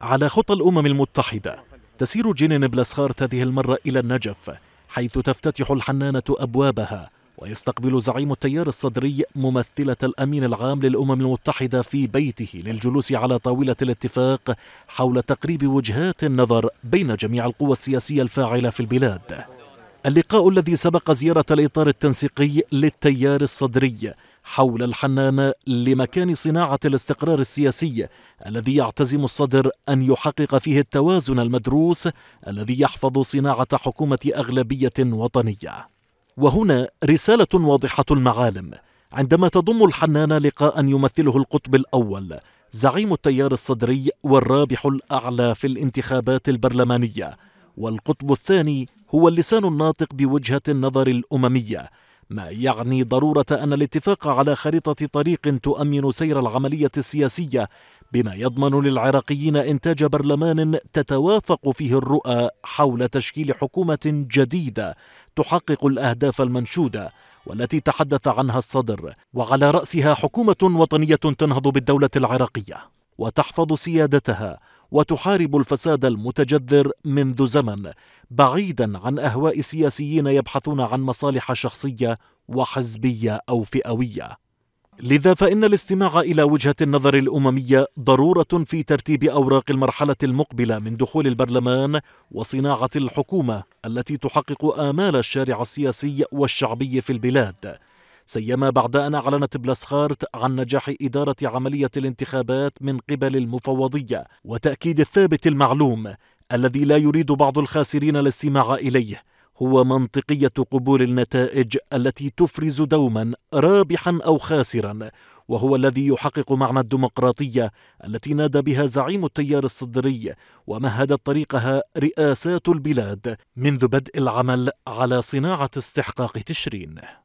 على خطى الأمم المتحدة تسير جنين بلاسخارت هذه المرة إلى النجف حيث تفتتح الحنانة أبوابها ويستقبل زعيم التيار الصدري ممثلة الأمين العام للأمم المتحدة في بيته للجلوس على طاولة الاتفاق حول تقريب وجهات النظر بين جميع القوى السياسية الفاعلة في البلاد اللقاء الذي سبق زيارة الإطار التنسيقي للتيار الصدري حول الحنان لمكان صناعة الاستقرار السياسي الذي يعتزم الصدر أن يحقق فيه التوازن المدروس الذي يحفظ صناعة حكومة أغلبية وطنية. وهنا رسالة واضحة المعالم عندما تضم الحنان لقاء يمثله القطب الأول زعيم التيار الصدري والرابح الأعلى في الانتخابات البرلمانية والقطب الثاني هو اللسان الناطق بوجهة النظر الأممية ما يعني ضرورة أن الاتفاق على خريطة طريق تؤمن سير العملية السياسية بما يضمن للعراقيين إنتاج برلمان تتوافق فيه الرؤى حول تشكيل حكومة جديدة تحقق الأهداف المنشودة والتي تحدث عنها الصدر وعلى رأسها حكومة وطنية تنهض بالدولة العراقية وتحفظ سيادتها وتحارب الفساد المتجذر منذ زمن بعيدا عن اهواء سياسيين يبحثون عن مصالح شخصيه وحزبيه او فئويه لذا فإن الاستماع إلى وجهة النظر الأممية ضرورة في ترتيب أوراق المرحلة المقبلة من دخول البرلمان وصناعة الحكومة التي تحقق آمال الشارع السياسي والشعبي في البلاد سيما بعد أن أعلنت بلاسخارت عن نجاح إدارة عملية الانتخابات من قبل المفوضية وتأكيد الثابت المعلوم الذي لا يريد بعض الخاسرين الاستماع إليه هو منطقية قبول النتائج التي تفرز دوما رابحا أو خاسرا وهو الذي يحقق معنى الديمقراطية التي نادى بها زعيم التيار الصدري ومهدت طريقها رئاسات البلاد منذ بدء العمل على صناعة استحقاق تشرين